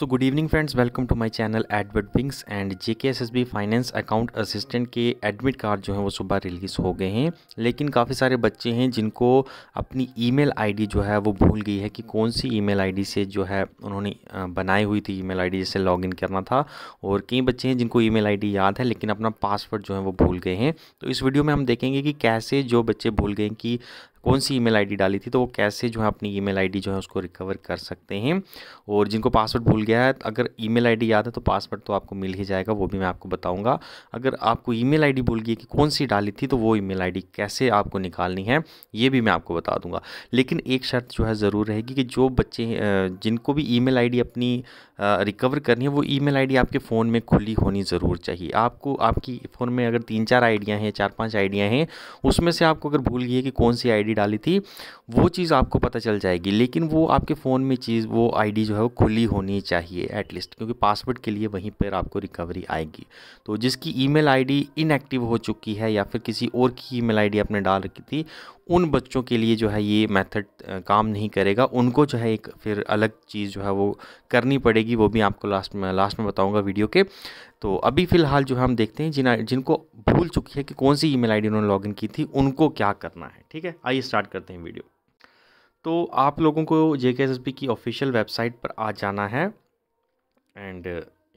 so good evening friends welcome to my channel Edward wings and J K S S B finance account assistant के admit card जो है वो सुबह release हो गए हैं लेकिन काफ़ी सारे बच्चे हैं जिनको अपनी ईमेल आईडी जो है वो भूल गई है कि कौन सी ईमेल आईडी से जो है उन्होंने बनाई हुई थी ईमेल आईडी जिससे इन करना था और कई बच्चे हैं जिनको आई डी याद है लेकिन अपना पासवर्ड जो है वो भूल गए हैं तो इस वीडियो में हम देखेंगे कि कैसे जो बच्चे भूल गए कि कौन सी ईमेल आईडी डाली थी तो वो कैसे जो है अपनी ईमेल आईडी जो है उसको रिकवर कर सकते हैं और जिनको पासवर्ड भूल गया है अगर ईमेल आईडी याद है तो पासवर्ड तो आपको मिल ही जाएगा वो भी मैं आपको बताऊंगा अगर आपको ईमेल आईडी भूल गई कि कौन सी डाली थी तो वो ईमेल आईडी कैसे आपको निकालनी है ये भी मैं आपको बता दूंगा लेकिन एक शर्त जो है ज़रूर रहेगी कि जो बच्चे जिनको भी ई मेल अपनी रिकवर करनी है वो ई मेल आपके फ़ोन में खुली होनी ज़रूर चाहिए आपको आपकी फ़ोन में अगर तीन चार आइडियाँ हैं चार पाँच आइडियाँ हैं उसमें से आपको अगर भूल गई कि कौन सी आई आईडी डाली थी वो चीज़ आपको पता चल जाएगी लेकिन वो आपके फ़ोन में चीज़ वो आईडी जो है वो खुली होनी चाहिए एटलीस्ट क्योंकि पासवर्ड के लिए वहीं पर आपको रिकवरी आएगी तो जिसकी ईमेल आईडी इनएक्टिव हो चुकी है या फिर किसी और की ईमेल आईडी आपने डाल रखी थी उन बच्चों के लिए जो है ये मेथड काम नहीं करेगा उनको जो है एक फिर अलग चीज़ जो है वो करनी पड़ेगी वो भी आपको लास्ट में लास्ट में बताऊंगा वीडियो के तो अभी फ़िलहाल जो है हम देखते हैं जिन जिनको भूल चुकी है कि कौन सी ईमेल आईडी उन्होंने लॉगिन की थी उनको क्या करना है ठीक है आइए स्टार्ट करते हैं वीडियो तो आप लोगों को जे की ऑफिशियल वेबसाइट पर आ जाना है एंड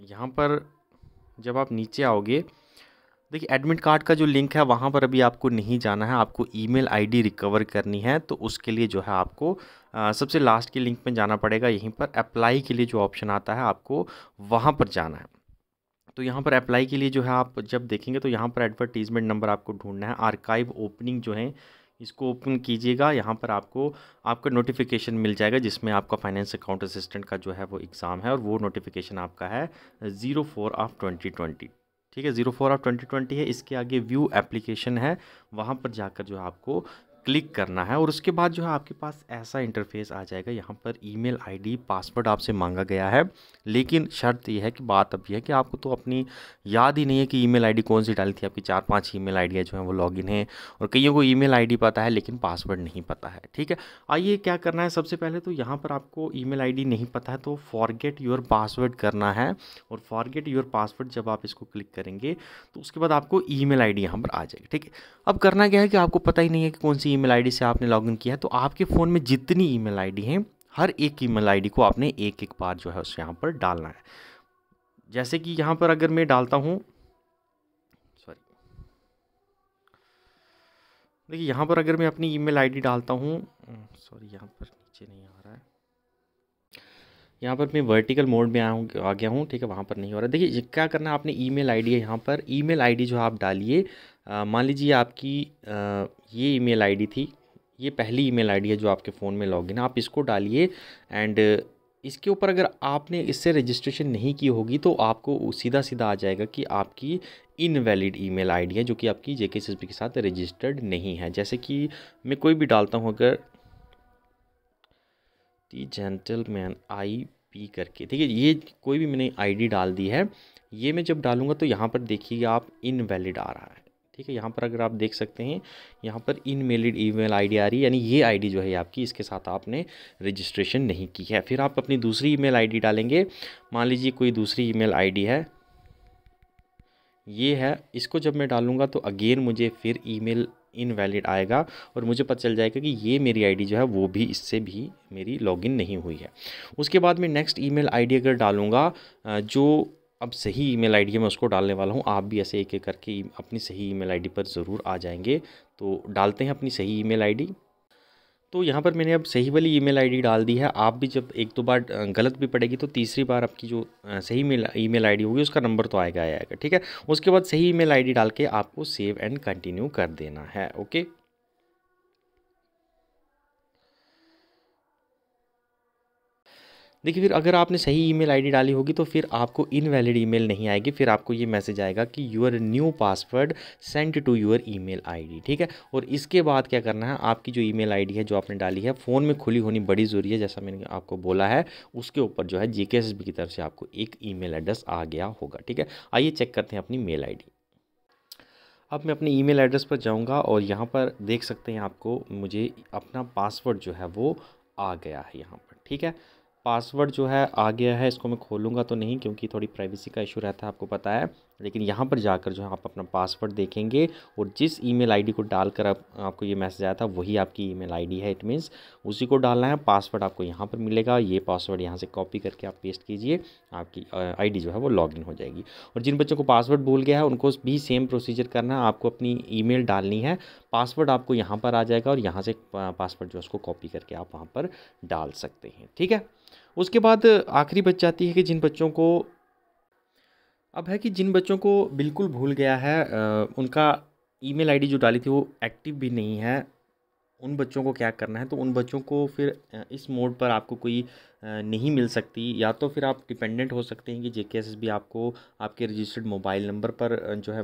यहाँ पर जब आप नीचे आओगे देखिए एडमिट कार्ड का जो लिंक है वहाँ पर अभी आपको नहीं जाना है आपको ईमेल आईडी रिकवर करनी है तो उसके लिए जो है आपको आ, सबसे लास्ट के लिंक में जाना पड़ेगा यहीं पर अप्लाई के लिए जो ऑप्शन आता है आपको वहाँ पर जाना है तो यहाँ पर अप्लाई के लिए जो है आप जब देखेंगे तो यहाँ पर एडवर्टीज़मेंट नंबर आपको ढूंढना है आर्काइव ओपनिंग जो है इसको ओपन कीजिएगा यहाँ पर आपको आपका नोटिफिकेशन मिल जाएगा जिसमें आपका फाइनेंस अकाउंट असिस्टेंट का जो है वो एग्ज़ाम है और वो नोटिफिकेशन आपका है zero four of twenty twenty ठीक है zero four of twenty twenty है इसके आगे व्यू एप्लीकेशन है वहाँ पर जाकर जो है आपको क्लिक करना है और उसके बाद जो है आपके पास ऐसा इंटरफेस आ जाएगा यहाँ पर ईमेल आईडी पासवर्ड आपसे मांगा गया है लेकिन शर्त यह है कि बात अब यह है कि आपको तो अपनी याद ही नहीं है कि ईमेल आईडी कौन सी डाली थी आपकी चार पांच ईमेल आईडियाँ जो हैं वो लॉगिन है और कईयों को ईमेल आईडी पता है लेकिन पासवर्ड नहीं पता है ठीक है आइए क्या करना है सबसे पहले तो यहाँ पर आपको ई मेल नहीं पता है तो फॉरगेट योर पासवर्ड करना है और फॉरगेट योर पासवर्ड जब आप इसको क्लिक करेंगे तो उसके बाद आपको ई मेल यहाँ पर आ जाएगी ठीक है अब करना क्या है कि आपको पता ही नहीं है कि कौन सी की ईमेल आईडी से आपने लॉगिन किया है तो आपके फ़ोन में जितनी ईमेल आईडी हैं हर एक ईमेल आईडी को आपने एक एक बार जो है उस यहाँ पर डालना है जैसे कि यहाँ पर अगर मैं डालता हूँ सॉरी देखिए यहाँ पर अगर मैं अपनी ईमेल आईडी डालता हूँ सॉरी यहाँ पर नीचे नहीं आ रहा है यहाँ पर मैं वर्टिकल मोड में आऊँ आ गया हूँ ठीक है वहाँ पर नहीं हो रहा देखिए क्या करना है आपने ईमेल आईडी है यहाँ पर ईमेल आईडी जो आप डालिए मान लीजिए आपकी आ, ये ईमेल आईडी थी ये पहली ईमेल आईडी है जो आपके फ़ोन में लॉगिन है आप इसको डालिए एंड इसके ऊपर अगर आपने इससे रजिस्ट्रेशन नहीं की होगी तो आपको सीधा सीधा आ जाएगा कि आपकी इनवैलिड ईमेल आईडी है जो कि आपकी जेके के साथ रजिस्टर्ड नहीं है जैसे कि मैं कोई भी डालता हूँ अगर दी जेंटलमैन आई पी करके ठीक है ये कोई भी मैंने आईडी डाल दी है ये मैं जब डालूंगा तो यहाँ पर देखिएगा आप इनवैलिड आ रहा है ठीक है यहाँ पर अगर आप देख सकते हैं यहाँ पर इनमेलिड ईमेल आईडी आ रही है यानी ये आईडी जो है आपकी इसके साथ आपने रजिस्ट्रेशन नहीं की है फिर आप अपनी दूसरी ई मेल डालेंगे मान लीजिए कोई दूसरी ई मेल है ये है इसको जब मैं डालूंगा तो अगेन मुझे फिर ईमेल इनवैलिड आएगा और मुझे पता चल जाएगा कि ये मेरी आईडी जो है वो भी इससे भी मेरी लॉगिन नहीं हुई है उसके बाद मैं नेक्स्ट ईमेल आईडी अगर डालूँगा जो अब सही ईमेल आईडी मैं उसको डालने वाला हूँ आप भी ऐसे एक एक करके अपनी सही ईमेल आईडी पर ज़रूर आ जाएंगे तो डालते हैं अपनी सही ईमेल आईडी तो यहाँ पर मैंने अब सही वाली ईमेल आईडी डाल दी है आप भी जब एक दो बार गलत भी पड़ेगी तो तीसरी बार आपकी जो सही मेल ईमेल आईडी होगी उसका नंबर तो आएगा आएगा ठीक है उसके बाद सही ईमेल आईडी डाल के आपको सेव एंड कंटिन्यू कर देना है ओके देखिए फिर अगर आपने सही ईमेल आईडी डाली होगी तो फिर आपको इनवैलिड ईमेल नहीं आएगी फिर आपको ये मैसेज आएगा कि your new password send to your email ID ठीक है और इसके बाद क्या करना है आपकी जो ईमेल आईडी है जो आपने डाली है फ़ोन में खुली होनी बड़ी ज़रूरी है जैसा मैंने आपको बोला है उसके ऊपर जो है जी की तरफ से आपको एक ई एड्रेस आ गया होगा ठीक है आइए चेक करते हैं अपनी मेल आई अब मैं अपने ईमेल एड्रेस पर जाऊंगा और यहाँ पर देख सकते हैं आपको मुझे अपना पासवर्ड जो है वो आ गया है यहाँ पर ठीक है पासवर्ड जो है आ गया है इसको मैं खोलूँगा तो नहीं क्योंकि थोड़ी प्राइवेसी का इशू रहता है आपको पता है लेकिन यहाँ पर जाकर जो है आप अपना पासवर्ड देखेंगे और जिस ईमेल आईडी को डालकर आप, आपको ये मैसेज आया था वही आपकी ईमेल आईडी है इट मीन्स उसी को डालना है पासवर्ड आपको यहाँ पर मिलेगा ये पासवर्ड यहाँ से कॉपी करके आप पेस्ट कीजिए आपकी आई जो है वो लॉगिन हो जाएगी और जिन बच्चों को पासवर्ड भूल गया है उनको भी सेम प्रोसीजर करना है आपको अपनी ई डालनी है पासवर्ड आपको यहाँ पर आ जाएगा और यहाँ से पासवर्ड जो है उसको कॉपी करके आप वहाँ पर डाल सकते हैं ठीक है उसके बाद आखिरी बच जाती है कि जिन बच्चों को अब है कि जिन बच्चों को बिल्कुल भूल गया है उनका ईमेल आईडी जो डाली थी वो एक्टिव भी नहीं है उन बच्चों को क्या करना है तो उन बच्चों को फिर इस मोड पर आपको कोई नहीं मिल सकती या तो फिर आप डिपेंडेंट हो सकते हैं कि जे के एस एस बी आपको आपके रजिस्टर्ड मोबाइल नंबर पर जो है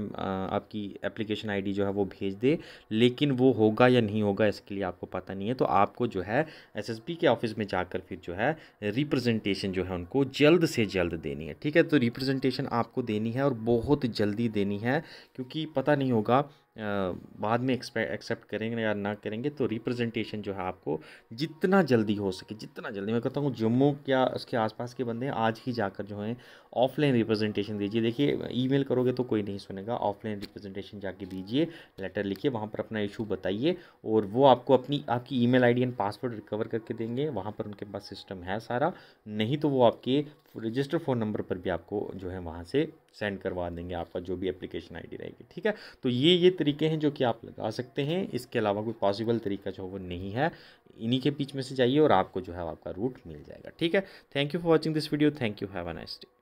आपकी एप्लीकेशन आई डी जो है वो भेज दे लेकिन वो होगा या नहीं होगा इसके लिए आपको पता नहीं है तो आपको जो है एस एस बी के ऑफिस में जाकर फिर जो है रिप्रजेंटेशन जो है उनको जल्द से जल्द देनी है ठीक है तो रिप्रजेंटेशन आपको देनी है और बहुत जल्दी देनी है क्योंकि पता नहीं होगा बाद में एक्सेप्ट करेंगे या ना करेंगे तो रिप्रेजेंटेशन जो है आपको जितना जल्दी हो सके जितना जल्दी मैं कहता हूँ जम्मू क्या उसके आसपास के बंदे आज ही जाकर जो है ऑफलाइन रिप्रेजेंटेशन दीजिए देखिए ईमेल करोगे तो कोई नहीं सुनेगा ऑफलाइन रिप्रेजेंटेशन जाके दीजिए लेटर लिखिए वहाँ पर अपना इशू बताइए और वो आपको अपनी आपकी email and password recover करके देंगे वहाँ पर उनके पास सिस्टम है सारा नहीं तो वो आपके रजिस्टर फ़ोन नंबर पर भी आपको जो है वहाँ से सेंड करवा देंगे आपका जो भी एप्लीकेशन आईडी रहेगी ठीक है तो ये ये तरीके हैं जो कि आप लगा सकते हैं इसके अलावा कोई पॉसिबल तरीका जो वो नहीं है इन्हीं के बीच में से जाइए और आपको जो है आपका रूट मिल जाएगा ठीक है thank you for watching this video thank you have a nice day